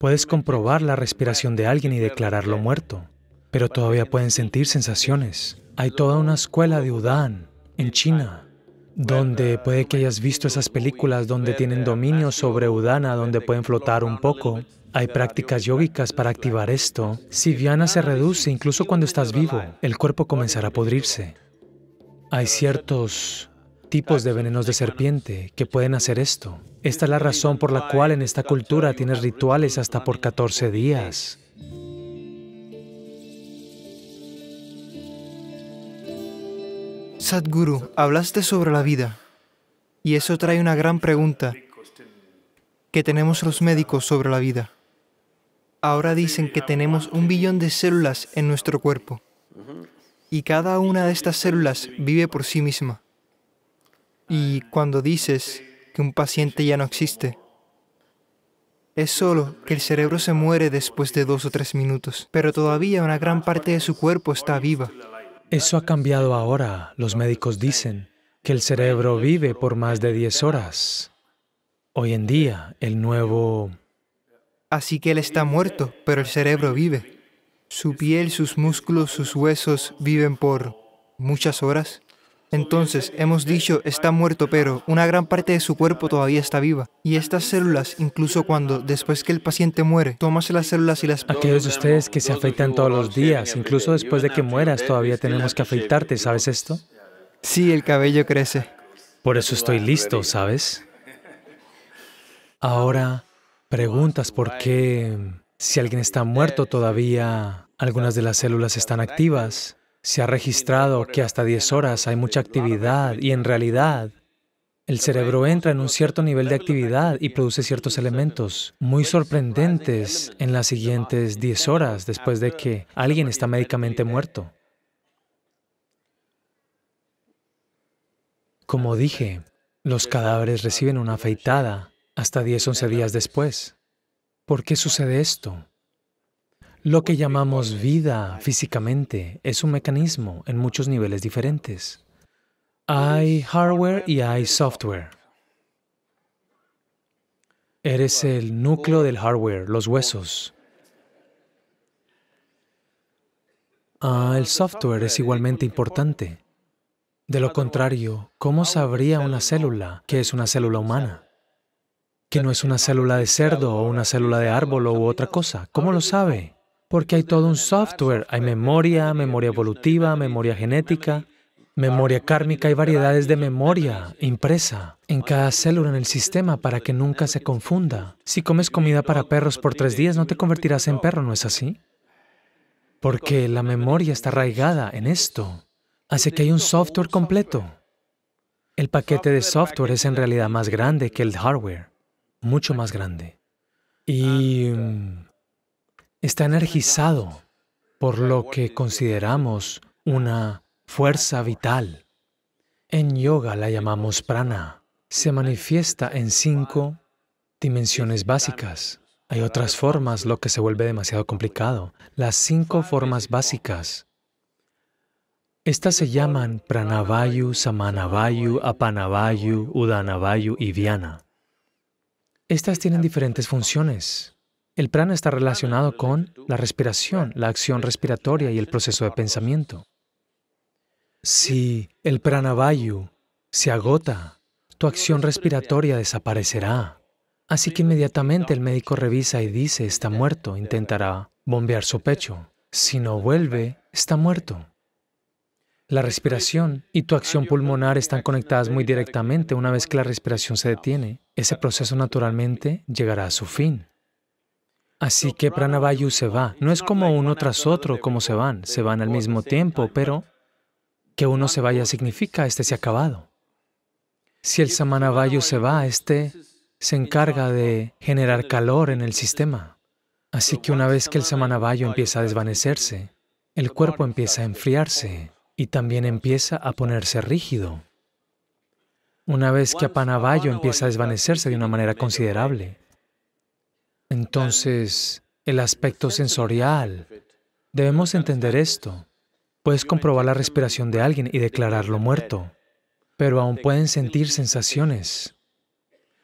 Puedes comprobar la respiración de alguien y declararlo muerto, pero todavía pueden sentir sensaciones. Hay toda una escuela de Udán en China, donde puede que hayas visto esas películas donde tienen dominio sobre Udana, donde pueden flotar un poco. Hay prácticas yógicas para activar esto. Si Viana se reduce, incluso cuando estás vivo, el cuerpo comenzará a podrirse. Hay ciertos tipos de venenos de serpiente que pueden hacer esto. Esta es la razón por la cual en esta cultura tienes rituales hasta por 14 días. Sadhguru, hablaste sobre la vida y eso trae una gran pregunta que tenemos los médicos sobre la vida. Ahora dicen que tenemos un billón de células en nuestro cuerpo y cada una de estas células vive por sí misma. Y cuando dices que un paciente ya no existe, es solo que el cerebro se muere después de dos o tres minutos, pero todavía una gran parte de su cuerpo está viva. Eso ha cambiado ahora. Los médicos dicen que el cerebro vive por más de 10 horas. Hoy en día, el nuevo... Así que él está muerto, pero el cerebro vive. Su piel, sus músculos, sus huesos viven por muchas horas. Entonces, hemos dicho, está muerto, pero una gran parte de su cuerpo todavía está viva. Y estas células, incluso cuando, después que el paciente muere, tomas las células y las... Aquellos de ustedes que se afeitan todos los días, incluso después de que mueras, todavía tenemos que afeitarte, ¿sabes esto? Sí, el cabello crece. Por eso estoy listo, ¿sabes? Ahora, preguntas por qué, si alguien está muerto todavía, algunas de las células están activas. Se ha registrado que hasta 10 horas hay mucha actividad y en realidad el cerebro entra en un cierto nivel de actividad y produce ciertos elementos muy sorprendentes en las siguientes 10 horas después de que alguien está médicamente muerto. Como dije, los cadáveres reciben una afeitada hasta 10-11 días después. ¿Por qué sucede esto? Lo que llamamos vida físicamente es un mecanismo en muchos niveles diferentes. Hay hardware y hay software. Eres el núcleo del hardware, los huesos. Ah, el software es igualmente importante. De lo contrario, ¿cómo sabría una célula que es una célula humana? Que no es una célula de cerdo o una célula de árbol u otra cosa. ¿Cómo lo sabe? Porque hay todo un software, hay memoria, memoria evolutiva, memoria genética, memoria kármica, hay variedades de memoria impresa en cada célula en el sistema para que nunca se confunda. Si comes comida para perros por tres días, no te convertirás en perro, ¿no es así? Porque la memoria está arraigada en esto. hace que hay un software completo. El paquete de software es en realidad más grande que el hardware, mucho más grande. Y... Mm, está energizado por lo que consideramos una fuerza vital. En yoga la llamamos prana. Se manifiesta en cinco dimensiones básicas. Hay otras formas, lo que se vuelve demasiado complicado. Las cinco formas básicas. Estas se llaman Pranavayu, Samanavayu, Apanavayu, Udanavayu y viana. Estas tienen diferentes funciones. El prana está relacionado con la respiración, la acción respiratoria y el proceso de pensamiento. Si el pranavayu se agota, tu acción respiratoria desaparecerá. Así que inmediatamente el médico revisa y dice, está muerto, intentará bombear su pecho. Si no vuelve, está muerto. La respiración y tu acción pulmonar están conectadas muy directamente. Una vez que la respiración se detiene, ese proceso naturalmente llegará a su fin. Así que Pranavayu se va. No es como uno tras otro como se van, se van al mismo tiempo, pero que uno se vaya significa este se ha acabado. Si el Samanavayu se va, este se encarga de generar calor en el sistema. Así que una vez que el Samanavayu empieza a desvanecerse, el cuerpo empieza a enfriarse y también empieza a ponerse rígido. Una vez que Apanavayu empieza a desvanecerse de una manera considerable, entonces, el aspecto sensorial, debemos entender esto. Puedes comprobar la respiración de alguien y declararlo muerto, pero aún pueden sentir sensaciones.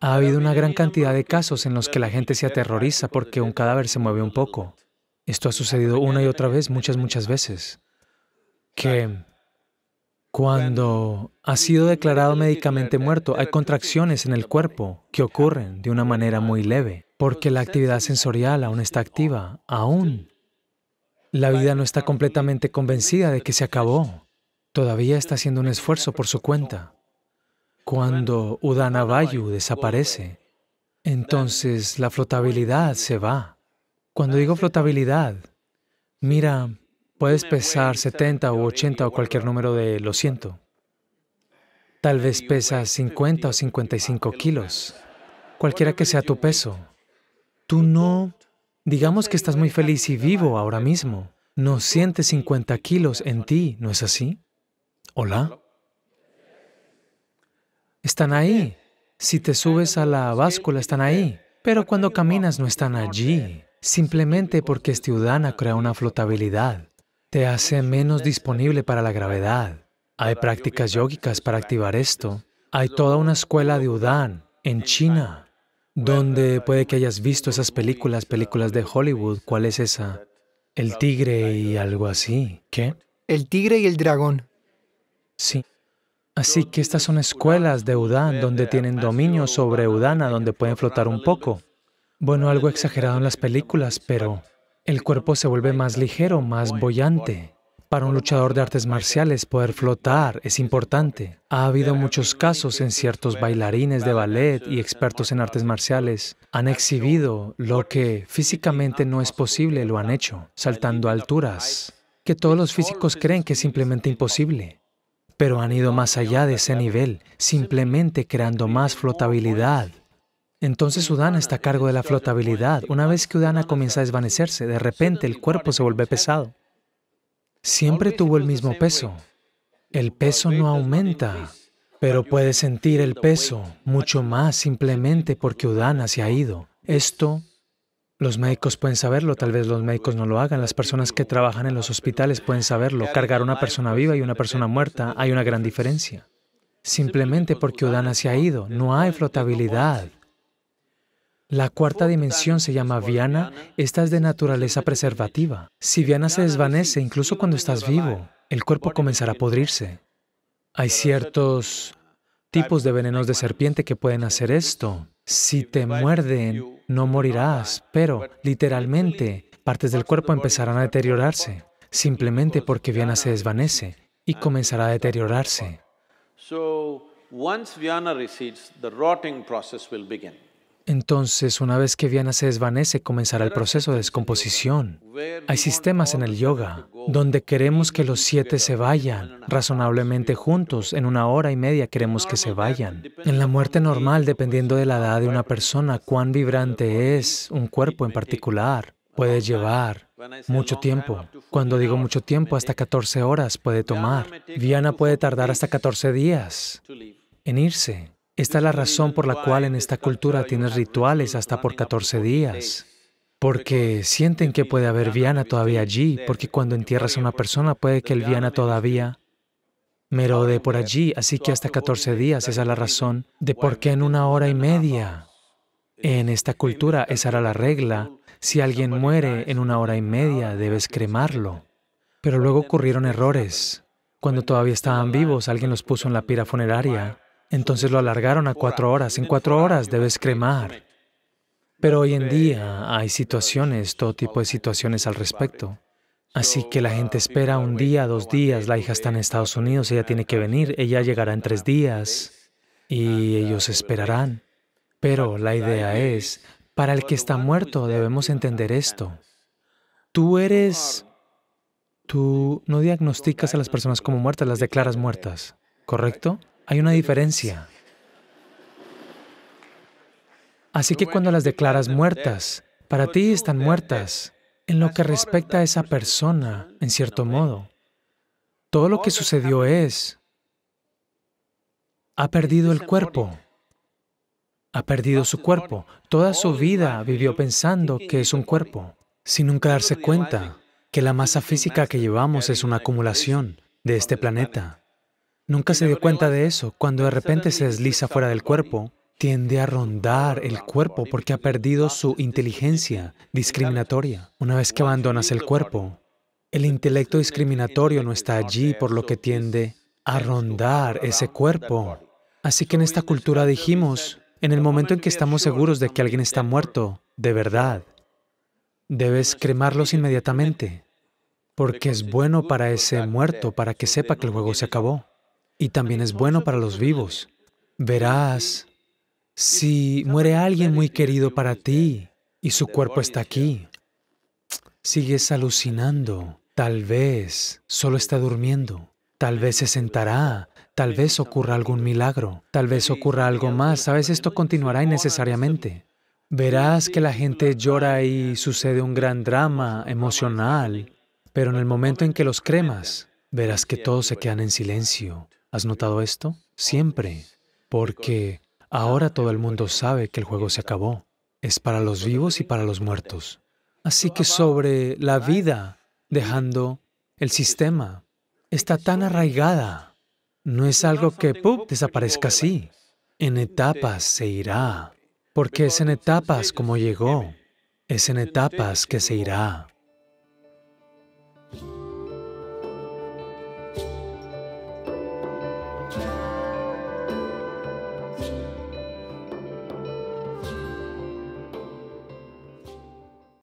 Ha habido una gran cantidad de casos en los que la gente se aterroriza porque un cadáver se mueve un poco. Esto ha sucedido una y otra vez, muchas, muchas veces. Que cuando ha sido declarado médicamente muerto, hay contracciones en el cuerpo que ocurren de una manera muy leve, porque la actividad sensorial aún está activa, aún. La vida no está completamente convencida de que se acabó. Todavía está haciendo un esfuerzo por su cuenta. Cuando Udana Vayu desaparece, entonces la flotabilidad se va. Cuando digo flotabilidad, mira, Puedes pesar 70 o 80 o cualquier número de lo siento. Tal vez pesas 50 o 55 kilos, cualquiera que sea tu peso. Tú no, digamos que estás muy feliz y vivo ahora mismo. No sientes 50 kilos en ti, ¿no es así? Hola. Están ahí. Si te subes a la báscula, están ahí. Pero cuando caminas, no están allí. Simplemente porque este udana crea una flotabilidad te hace menos disponible para la gravedad. Hay prácticas yógicas para activar esto. Hay toda una escuela de Udán en China, donde puede que hayas visto esas películas, películas de Hollywood. ¿Cuál es esa? El tigre y algo así. ¿Qué? El tigre y el dragón. Sí. Así que estas son escuelas de Udán donde tienen dominio sobre Udana, donde pueden flotar un poco. Bueno, algo exagerado en las películas, pero el cuerpo se vuelve más ligero, más bollante. Para un luchador de artes marciales poder flotar es importante. Ha habido muchos casos en ciertos bailarines de ballet y expertos en artes marciales. Han exhibido lo que físicamente no es posible, lo han hecho, saltando a alturas, que todos los físicos creen que es simplemente imposible. Pero han ido más allá de ese nivel, simplemente creando más flotabilidad entonces Udana está a cargo de la flotabilidad. Una vez que Udana comienza a desvanecerse, de repente el cuerpo se vuelve pesado. Siempre tuvo el mismo peso. El peso no aumenta, pero puede sentir el peso mucho más simplemente porque Udana se ha ido. Esto los médicos pueden saberlo, tal vez los médicos no lo hagan, las personas que trabajan en los hospitales pueden saberlo. Cargar una persona viva y una persona muerta hay una gran diferencia. Simplemente porque Udana se ha ido, no hay flotabilidad. La cuarta dimensión se llama Viana, esta es de naturaleza preservativa. Si Viana se desvanece, incluso cuando estás vivo, el cuerpo comenzará a podrirse. Hay ciertos tipos de venenos de serpiente que pueden hacer esto. Si te muerden, no morirás, pero literalmente partes del cuerpo empezarán a deteriorarse, simplemente porque Viana se desvanece y comenzará a deteriorarse. Entonces, una vez que Viana se desvanece, comenzará el proceso de descomposición. Hay sistemas en el yoga donde queremos que los siete se vayan, razonablemente juntos, en una hora y media queremos que se vayan. En la muerte normal, dependiendo de la edad de una persona, cuán vibrante es un cuerpo en particular, puede llevar mucho tiempo. Cuando digo mucho tiempo, hasta 14 horas puede tomar. Viana puede tardar hasta 14 días en irse. Esta es la razón por la cual en esta cultura tienes rituales hasta por 14 días. Porque sienten que puede haber viana todavía allí, porque cuando entierras a una persona puede que el viana todavía merode por allí, así que hasta 14 días, esa es la razón de por qué en una hora y media. En esta cultura esa era la regla, si alguien muere en una hora y media debes cremarlo. Pero luego ocurrieron errores. Cuando todavía estaban vivos, alguien los puso en la pira funeraria entonces lo alargaron a cuatro horas. En cuatro horas debes cremar. Pero hoy en día hay situaciones, todo tipo de situaciones al respecto. Así que la gente espera un día, dos días, la hija está en Estados Unidos, ella tiene que venir, ella llegará en tres días y ellos esperarán. Pero la idea es, para el que está muerto debemos entender esto. Tú eres... Tú no diagnosticas a las personas como muertas, las declaras muertas, ¿correcto? Hay una diferencia. Así que cuando las declaras muertas, para ti están muertas en lo que respecta a esa persona, en cierto modo. Todo lo que sucedió es, ha perdido el cuerpo, ha perdido su cuerpo, toda su vida vivió pensando que es un cuerpo, sin nunca darse cuenta que la masa física que llevamos es una acumulación de este planeta. Nunca se dio cuenta de eso. Cuando de repente se desliza fuera del cuerpo, tiende a rondar el cuerpo porque ha perdido su inteligencia discriminatoria. Una vez que abandonas el cuerpo, el intelecto discriminatorio no está allí, por lo que tiende a rondar ese cuerpo. Así que en esta cultura dijimos, en el momento en que estamos seguros de que alguien está muerto, de verdad, debes cremarlos inmediatamente, porque es bueno para ese muerto, para que sepa que el juego se acabó y también es bueno para los vivos. Verás, si muere alguien muy querido para ti y su cuerpo está aquí, sigues alucinando, tal vez solo está durmiendo, tal vez se sentará, tal vez ocurra algún milagro, tal vez ocurra algo más, sabes, esto continuará innecesariamente. Verás que la gente llora y sucede un gran drama emocional, pero en el momento en que los cremas, verás que todos se quedan en silencio. ¿Has notado esto? Siempre, porque ahora todo el mundo sabe que el juego se acabó. Es para los vivos y para los muertos. Así que sobre la vida, dejando el sistema, está tan arraigada. No es algo que desaparezca así. En etapas se irá, porque es en etapas como llegó. Es en etapas que se irá.